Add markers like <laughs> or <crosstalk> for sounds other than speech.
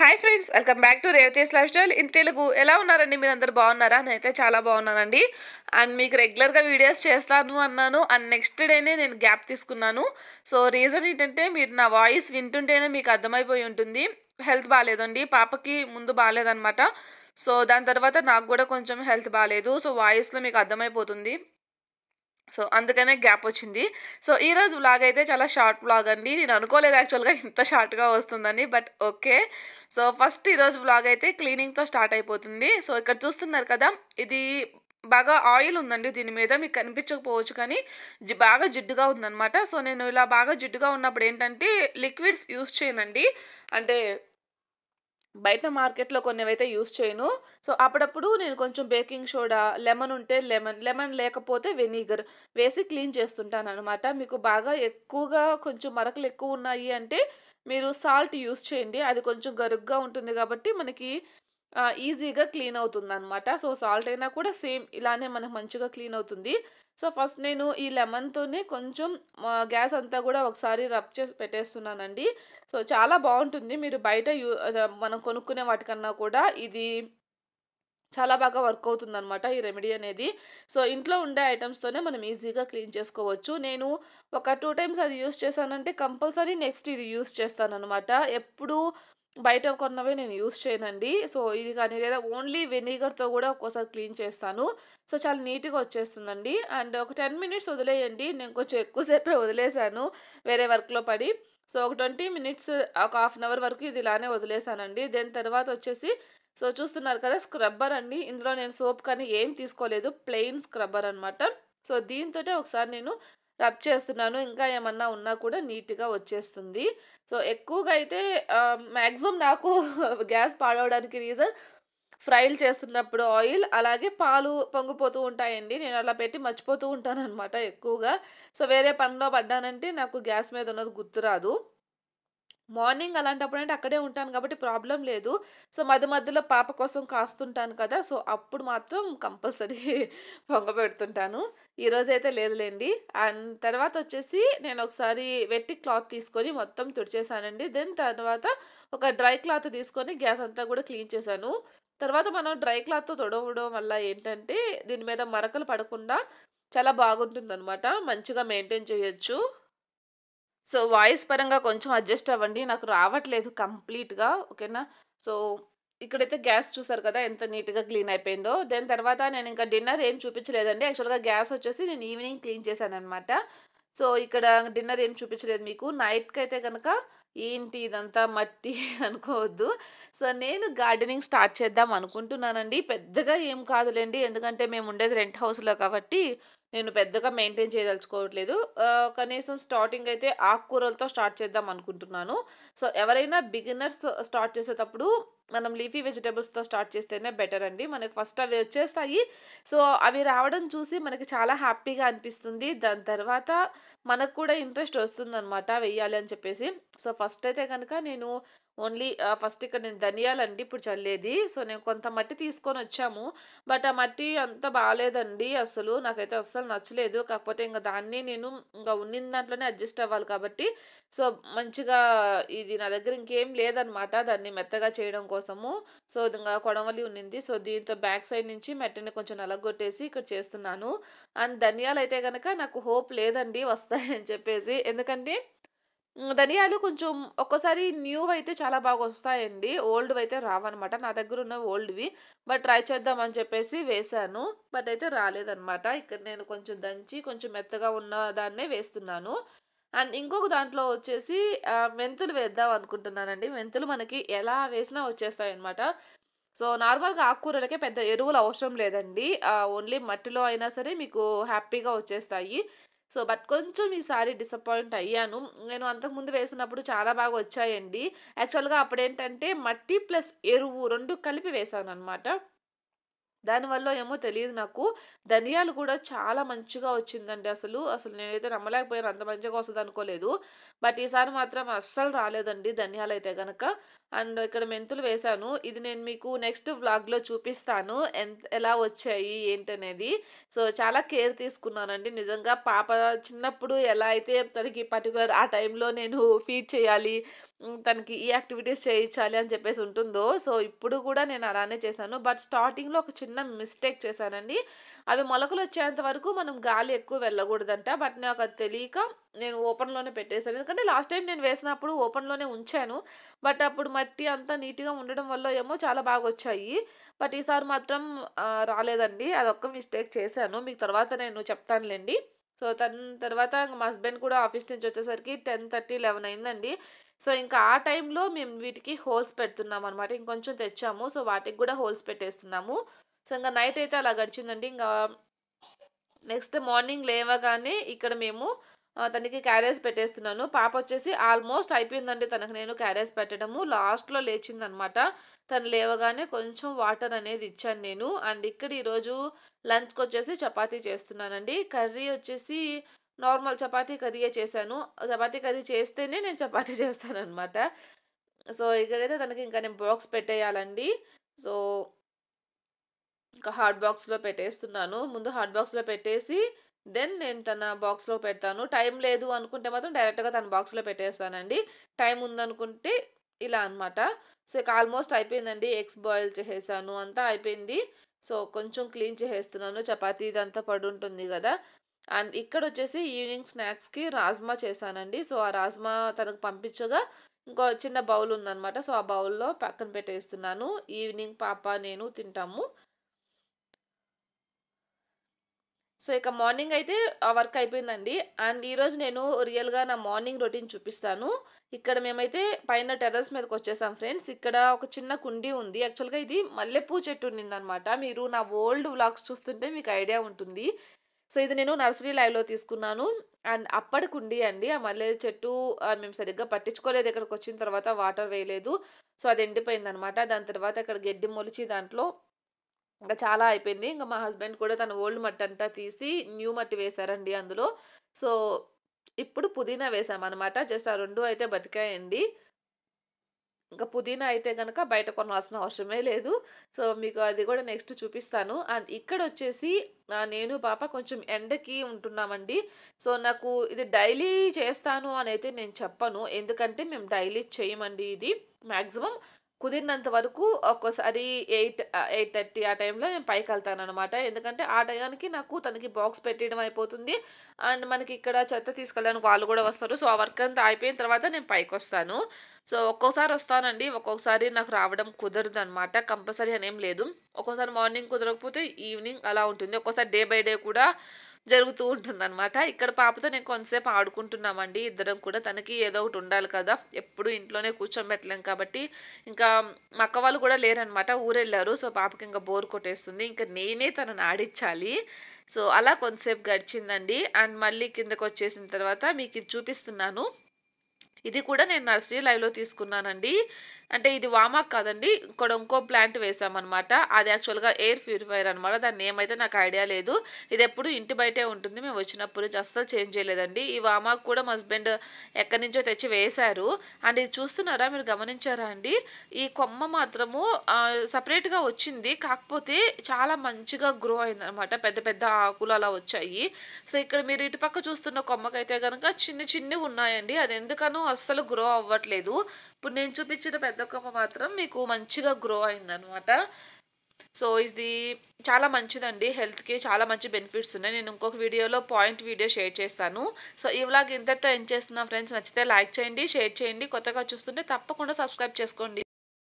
hi friends welcome back to Revathi's lifestyle in Telugu ఎలా ఉన్నారండి మీరు అందరు బాగున్నారా నేనైతే చాలా బాగున్నానండి అండ్ మీకు రెగ్యులర్గా వీడియోస్ చేస్తాను అన్నాను అండ్ నెక్స్ట్ డేనే నేను గ్యాప్ తీసుకున్నాను సో రీజన్ ఏంటంటే మీరు నా వాయిస్ వింటుంటేనే మీకు అర్థమైపోయి ఉంటుంది హెల్త్ బాగాలేదండి పాపకి ముందు బాగాలేదనమాట సో దాని తర్వాత నాకు కూడా కొంచెం హెల్త్ బాగాలేదు సో వాయిస్లో మీకు అర్థమైపోతుంది సో అందుకనే గ్యాప్ వచ్చింది సో ఈరోజు వ్లాగ్ అయితే చాలా షార్ట్ వ్లాగ్ అండి నేను అనుకోలేదు యాక్చువల్గా ఇంత షార్ట్గా వస్తుందని బట్ ఓకే సో ఫస్ట్ ఈరోజు వ్లాగ్ అయితే క్లీనింగ్తో స్టార్ట్ అయిపోతుంది సో ఇక్కడ చూస్తున్నారు కదా ఇది బాగా ఆయిల్ ఉందండి దీని మీద మీకు కనిపించకపోవచ్చు కానీ బాగా జిడ్డుగా ఉందనమాట సో నేను ఇలా బాగా జిడ్డుగా ఉన్నప్పుడు ఏంటంటే లిక్విడ్స్ యూస్ చేయనండి అంటే బయట మార్కెట్లో కొన్ని అయితే యూస్ చేయను సో అప్పుడప్పుడు నేను కొంచెం బేకింగ్ సోడా లెమన్ ఉంటే లెమన్ లెమన్ లేకపోతే వెనిగర్ వేసి క్లీన్ చేస్తుంటాను అనమాట మీకు బాగా ఎక్కువగా కొంచెం మరకలు ఎక్కువ ఉన్నాయి అంటే మీరు సాల్ట్ యూస్ చేయండి అది కొంచెం గరుగ్గా ఉంటుంది కాబట్టి మనకి ఈజీగా క్లీన్ అవుతుంది అనమాట సో సాల్ట్ అయినా కూడా సేమ్ ఇలానే మనకు మంచిగా క్లీన్ అవుతుంది సో ఫస్ట్ నేను ఈ లెమన్తోనే కొంచెం గ్యాస్ అంతా కూడా ఒకసారి రబ్ చేసి పెట్టేస్తున్నానండి సో చాలా బాగుంటుంది మీరు బయట యూ మనం కొనుక్కునే వాటికన్నా కూడా ఇది చాలా బాగా వర్క్ అవుతుంది అనమాట ఈ రెమెడీ అనేది సో ఇంట్లో ఉండే ఐటమ్స్తోనే మనం ఈజీగా క్లీన్ చేసుకోవచ్చు నేను ఒక టూ టైమ్స్ అది యూస్ చేశానంటే కంపల్సరీ నెక్స్ట్ ఇది యూస్ అనమాట ఎప్పుడు బయట కొన్నవే నేను యూస్ చేయనండి సో ఇది కానీ లేదా ఓన్లీ వెనిగర్తో కూడా ఒక్కోసారి క్లీన్ చేస్తాను సో చాలా నీట్గా వచ్చేస్తుందండి అండ్ ఒక టెన్ మినిట్స్ వదిలేయండి నేను కొంచెం ఎక్కువసేపే వదిలేశాను వేరే వర్క్లో పడి సో ఒక ట్వంటీ మినిట్స్ ఒక హాఫ్ అన్ అవర్ వరకు ఇది ఇలానే వదిలేశానండి దాని తర్వాత వచ్చేసి సో చూస్తున్నారు కదా స్క్రబ్బర్ అండి ఇందులో నేను సోప్ కానీ ఏం తీసుకోలేదు ప్లెయిన్ స్క్రబ్బర్ అనమాట సో దీంతో ఒకసారి నేను రబ్ చేస్తున్నాను ఇంకా ఏమన్నా ఉన్నా కూడా నీట్గా వచ్చేస్తుంది సో ఎక్కువగా అయితే మ్యాక్సిమం నాకు <laughs> గ్యాస్ పాడవడానికి రీజన్ ఫ్రైలు చేస్తున్నప్పుడు ఆయిల్ అలాగే పాలు పొంగిపోతూ ఉంటాయండి నేను అలా పెట్టి మర్చిపోతూ ఉంటాను అనమాట ఎక్కువగా సో వేరే పనిలో పడ్డానంటే నాకు గ్యాస్ మీద ఉన్నది గుర్తురాదు మార్నింగ్ అలాంటప్పుడు అంటే అక్కడే ఉంటాను కాబట్టి ప్రాబ్లం లేదు సో మధ్య మధ్యలో పాప కోసం కాస్తుంటాను కదా సో అప్పుడు మాత్రం కంపల్సరీ <laughs> పొంగ పెడుతుంటాను ఈరోజైతే అయితే లేదులేండి అండ్ తర్వాత వచ్చేసి నేను ఒకసారి వెట్టి క్లాత్ తీసుకొని మొత్తం తుడిచేసానండి దెన్ తర్వాత ఒక డ్రై క్లాత్ తీసుకొని గ్యాస్ అంతా కూడా క్లీన్ చేశాను తర్వాత మనం డ్రై క్లాత్తో తొడవడం వల్ల ఏంటంటే దీని మీద మరకలు పడకుండా చాలా అనమాట మంచిగా మెయింటైన్ చేయొచ్చు సో వాయిస్ పరంగా కొంచెం అడ్జస్ట్ అవ్వండి నాకు రావట్లేదు కంప్లీట్గా ఓకేనా సో ఇక్కడైతే గ్యాస్ చూసారు కదా ఎంత నీట్గా క్లీన్ అయిపోయిందో దాని తర్వాత నేను ఇంకా డిన్నర్ ఏం చూపించలేదండి యాక్చువల్గా గ్యాస్ వచ్చేసి నేను ఈవినింగ్ క్లీన్ చేశాను అనమాట సో ఇక్కడ డిన్నర్ ఏం చూపించలేదు మీకు నైట్కి అయితే కనుక ఏంటి ఇదంతా మట్టి <laughs> అనుకోవద్దు సో నేను గార్డెనింగ్ స్టార్ట్ చేద్దాం అనుకుంటున్నానండి పెద్దగా ఏం కాదులేండి ఎందుకంటే మేము ఉండేది రెంట్ హౌస్లో కాబట్టి నేను పెద్దగా మెయింటైన్ చేయదలుచుకోవట్లేదు కనీసం స్టార్టింగ్ అయితే ఆకుకూరలతో స్టార్ట్ చేద్దాం అనుకుంటున్నాను సో ఎవరైనా బిగినర్స్ స్టార్ట్ చేసేటప్పుడు మనం లీఫీ వెజిటేబుల్స్తో స్టార్ట్ చేస్తేనే బెటర్ అండి మనకి ఫస్ట్ అవి వచ్చేస్తాయి సో అవి రావడం చూసి మనకి చాలా హ్యాపీగా అనిపిస్తుంది దాని తర్వాత మనకు కూడా ఇంట్రెస్ట్ వస్తుందనమాట వెయ్యాలి అని చెప్పేసి సో ఫస్ట్ అయితే కనుక నేను ఓన్లీ ఫస్ట్ ఇక్కడ నేను ధనియాలండి ఇప్పుడు చల్లేది సో నేను కొంత మట్టి తీసుకొని వచ్చాము బట్ ఆ మట్టి అంత బాగాలేదండి అసలు నాకైతే అస్సలు నచ్చలేదు కాకపోతే ఇంకా దాన్ని నేను ఇంకా ఉన్నిన దాంట్లోనే అడ్జస్ట్ అవ్వాలి కాబట్టి సో మంచిగా ఇది నా దగ్గర ఇంకేం లేదనమాట దాన్ని మెత్తగా చేయడం కోసము సో ఇంకా కొడవలి ఉన్నింది సో దీంతో బ్యాక్ సైడ్ నుంచి మెట్టిని కొంచెం నలగొట్టేసి ఇక్కడ చేస్తున్నాను అండ్ ధనియాలు అయితే కనుక నాకు హోప్ లేదండి వస్తాయని చెప్పేసి ఎందుకంటే ధనియాలు కొంచెం ఒక్కసారి న్యూ అయితే చాలా బాగా వస్తాయండి ఓల్డ్ అయితే రావన్నమాట నా దగ్గర ఉన్న ఓల్డ్వి బట్ ట్రై చేద్దామని చెప్పేసి వేశాను బట్ అయితే రాలేదనమాట ఇక్కడ నేను కొంచెం దంచి కొంచెం మెత్తగా ఉన్న దాన్నే వేస్తున్నాను అండ్ ఇంకొక దాంట్లో వచ్చేసి మెంతులు వేద్దాం అనుకుంటున్నానండి మెంతులు మనకి ఎలా వేసినా వచ్చేస్తాయి అనమాట సో నార్మల్గా ఆకుకూరలకే పెద్ద ఎరువులు అవసరం లేదండి ఓన్లీ మట్టిలో అయినా సరే మీకు హ్యాపీగా వచ్చేస్తాయి సో బట్ కొంచెం ఈసారి డిసప్పాయింట్ అయ్యాను నేను అంతకుముందు వేసినప్పుడు చాలా బాగా వచ్చాయండి యాక్చువల్గా అప్పుడేంటంటే మట్టి ప్లస్ ఎరువు రెండు కలిపి వేశాను అనమాట దానివల్ల ఏమో తెలియదు నాకు ధనియాలు కూడా చాలా మంచిగా వచ్చిందండి అసలు అసలు నేనైతే నమ్మలేకపోయాను అంత మంచిగా వస్తుంది అనుకోలేదు బట్ ఈసారి మాత్రం అస్సలు రాలేదండి ధనియాలు అయితే కనుక అండ్ ఇక్కడ మెంతులు వేశాను ఇది నేను మీకు నెక్స్ట్ వ్లాగ్లో చూపిస్తాను ఎంత ఎలా వచ్చాయి ఏంటనేది సో చాలా కేర్ తీసుకున్నానండి నిజంగా పాప చిన్నప్పుడు ఎలా అయితే తనకి పర్టికులర్ ఆ టైంలో నేను ఫీడ్ చేయాలి తనకి ఈ యాక్టివిటీస్ చేయించాలి అని చెప్పేసి ఉంటుందో సో ఇప్పుడు కూడా నేను అలానే చేశాను బట్ స్టార్టింగ్లో ఒక చిన్న మిస్టేక్ చేశానండి అవి మొలకలు వచ్చేంత వరకు మనం గాలి ఎక్కువ వెళ్ళకూడదంట బట్ నాకు అది తెలియక నేను ఓపెన్లోనే పెట్టేశాను ఎందుకంటే లాస్ట్ టైం నేను వేసినప్పుడు ఓపెన్లోనే ఉంచాను బట్ అప్పుడు మట్టి అంతా నీట్గా ఉండడం వల్ల ఏమో చాలా బాగా వచ్చాయి బట్ ఈసారి మాత్రం రాలేదండి అదొక్క మిస్టేక్ చేశాను మీకు తర్వాత నేను చెప్తానులేండి సో తన తర్వాత ఇంకా మా హస్బెండ్ కూడా ఆఫీస్ నుంచి వచ్చేసరికి టెన్ థర్టీ లెవెన్ అయిందండి సో ఇంకా ఆ టైంలో మేము వీటికి హోల్స్ పెడుతున్నాం అనమాట ఇంకొంచెం తెచ్చాము సో వాటికి కూడా హోల్స్ పెట్టేస్తున్నాము సో ఇంకా నైట్ అయితే అలా గడిచిందండి ఇంకా నెక్స్ట్ మార్నింగ్ లేవగానే ఇక్కడ మేము తనకి క్యారేజ్ పెట్టేస్తున్నాను పాప వచ్చేసి ఆల్మోస్ట్ అయిపోయిందండి తనకు నేను క్యారేజ్ పెట్టడము లాస్ట్లో లేచిందనమాట తను లేవగానే కొంచెం వాటర్ అనేది ఇచ్చాను నేను అండ్ ఇక్కడ ఈరోజు లంచ్కి వచ్చేసి చపాతీ చేస్తున్నానండి కర్రీ వచ్చేసి నార్మల్ చపాతీ కర్రీయే చేశాను చపాతీ కర్రీ చేస్తేనే నేను చపాతీ <laughs> చేస్తానమాట సో ఇక్కడైతే తనకి ఇంకా నేను బాక్స్ పెట్టేయాలండి సో ఇంకా హాట్ బాక్స్లో పెట్టేస్తున్నాను ముందు హాట్ బాక్స్లో పెట్టేసి దెన్ నేను తన బాక్స్లో పెడతాను టైం లేదు అనుకుంటే మాత్రం డైరెక్ట్గా తన బాక్స్లో పెట్టేస్తానండి టైం ఉందనుకుంటే ఇలా అనమాట సో ఇక ఆల్మోస్ట్ అయిపోయిందండి ఎగ్స్ బాయిల్ చేసేసాను అంతా అయిపోయింది సో కొంచెం క్లీన్ చేసేస్తున్నాను చపాతీ ఇదంతా పడుంటుంది కదా అండ్ ఇక్కడ వచ్చేసి ఈవినింగ్ స్నాక్స్కి రాజ్మా చేశానండి సో ఆ రాజ్మా తనకు పంపించగా ఇంకో చిన్న బౌల్ ఉందనమాట సో ఆ బౌల్లో పక్కన పెట్టేస్తున్నాను ఈవినింగ్ పాప నేను తింటాము సో ఇక మార్నింగ్ అయితే వర్క్ అయిపోయిందండి అండ్ ఈరోజు నేను రియల్గా నా మార్నింగ్ రొటీన్ చూపిస్తాను ఇక్కడ మేమైతే పైన టెరస్ మీదకి వచ్చేసాం ఫ్రెండ్స్ ఇక్కడ ఒక చిన్న కుండీ ఉంది యాక్చువల్గా ఇది మల్లెపూ చెట్టు అనమాట మీరు నా ఓల్డ్ వ్లాగ్స్ చూస్తుంటే మీకు ఐడియా ఉంటుంది సో ఇది నేను నర్సరీ లైవ్లో తీసుకున్నాను అండ్ అప్పటికి ఉండి అండి ఆ మల్లె చెట్టు మేము సరిగ్గా పట్టించుకోలేదు ఇక్కడికి వచ్చిన తర్వాత వాటర్ వేయలేదు సో అది ఎండిపోయింది అనమాట దాని తర్వాత ఇక్కడ గడ్డి మొలిచి దాంట్లో ఇంకా చాలా అయిపోయింది ఇంకా మా హస్బెండ్ కూడా తన ఓల్డ్ మట్టి అంతా తీసి న్యూ మట్టి వేశారండి అందులో సో ఇప్పుడు పుదీనా వేసామన్నమాట జస్ట్ ఆ రెండు అయితే బతికాయండి ఇంకా పుదీనా అయితే కనుక బయట కొనవలసిన అవసరమే లేదు సో మీకు అది కూడా నెక్స్ట్ చూపిస్తాను అండ్ ఇక్కడ వచ్చేసి నేను పాప కొంచెం ఎండకి ఉంటున్నామండి సో నాకు ఇది డైలీ చేస్తాను అని అయితే నేను చెప్పను ఎందుకంటే మేము డైలీ చేయమండి ఇది మ్యాక్సిమం కుదిరినంత వరకు ఒక్కోసారి ఎయిట్ ఎయిట్ థర్టీ ఆ టైంలో నేను పైకి వెళ్తాను అనమాట ఎందుకంటే ఆ టయానికి నాకు తనకి బాక్స్ పెట్టడం అయిపోతుంది అండ్ మనకి ఇక్కడ చెత్త తీసుకెళ్ళడానికి వాళ్ళు కూడా వస్తారు సో ఆ వర్క్ అంతా అయిపోయిన తర్వాత నేను పైకి వస్తాను సో ఒక్కోసారి వస్తానండి ఒక్కొక్కసారి నాకు రావడం కుదరదు అనమాట కంపల్సరీ అనేం లేదు ఒక్కోసారి మార్నింగ్ కుదరకపోతే ఈవినింగ్ అలా ఉంటుంది ఒక్కోసారి డే బై డే కూడా జరుగుతూ ఉంటుందన్నమాట ఇక్కడ పాపతో నేను కొంతసేపు ఆడుకుంటున్నామండి ఇద్దరం కూడా తనకి ఏదో ఒకటి ఉండాలి కదా ఎప్పుడు ఇంట్లోనే కూర్చోబెట్టలేం కాబట్టి ఇంకా మా అక్క వాళ్ళు కూడా లేరనమాట ఊరెళ్ళారు సో పాపకి ఇంకా బోర్ కొట్టేస్తుంది ఇంకా నేనే తనని ఆడించాలి సో అలా కొంతసేపు గడిచిందండి అండ్ మళ్ళీ కిందకు వచ్చేసిన తర్వాత మీకు ఇది చూపిస్తున్నాను ఇది కూడా నేను నర్సరీ లైవ్లో తీసుకున్నానండి అంటే ఇది వామాక్ కాదండి ఇక్కడ ఇంకో ప్లాంట్ వేసామన్నమాట అది యాక్చువల్గా ఎయిర్ ప్యూరిఫైర్ అనమాట దాన్ని ఏమైతే నాకు ఐడియా లేదు ఇది ఎప్పుడు ఇంటి బయటే ఉంటుంది మేము వచ్చినప్పుడు అస్సలు చేంజ్ చేయలేదండి ఈ వామాక్ కూడా మా హస్బెండ్ ఎక్కడి నుంచో తెచ్చి వేశారు అండ్ ఇది చూస్తున్నారా మీరు గమనించారా అండి ఈ కొమ్మ మాత్రము సపరేట్గా వచ్చింది కాకపోతే చాలా మంచిగా గ్రో అయిందనమాట పెద్ద పెద్ద ఆకులు అలా వచ్చాయి సో ఇక్కడ మీరు ఇటుపక్క చూస్తున్న కొమ్మకైతే కనుక చిన్న చిన్నవి ఉన్నాయండి అది ఎందుకనో అస్సలు గ్రో అవ్వట్లేదు ఇప్పుడు నేను చూపించిన పెద్ద కొమ్మ మాత్రం మీకు మంచిగా గ్రో అయిందనమాట సో ఇది చాలా మంచిదండి హెల్త్కి చాలా మంచి బెనిఫిట్స్ ఉన్నాయి నేను ఇంకొక వీడియోలో పాయింట్ వీడియో షేర్ చేస్తాను సో ఈ వ్లాగ్ ఇంతటితో ఏం చేస్తున్నా ఫ్రెండ్స్ నచ్చితే లైక్ చేయండి షేర్ చేయండి కొత్తగా చూస్తుంటే తప్పకుండా సబ్స్క్రైబ్ చేసుకోండి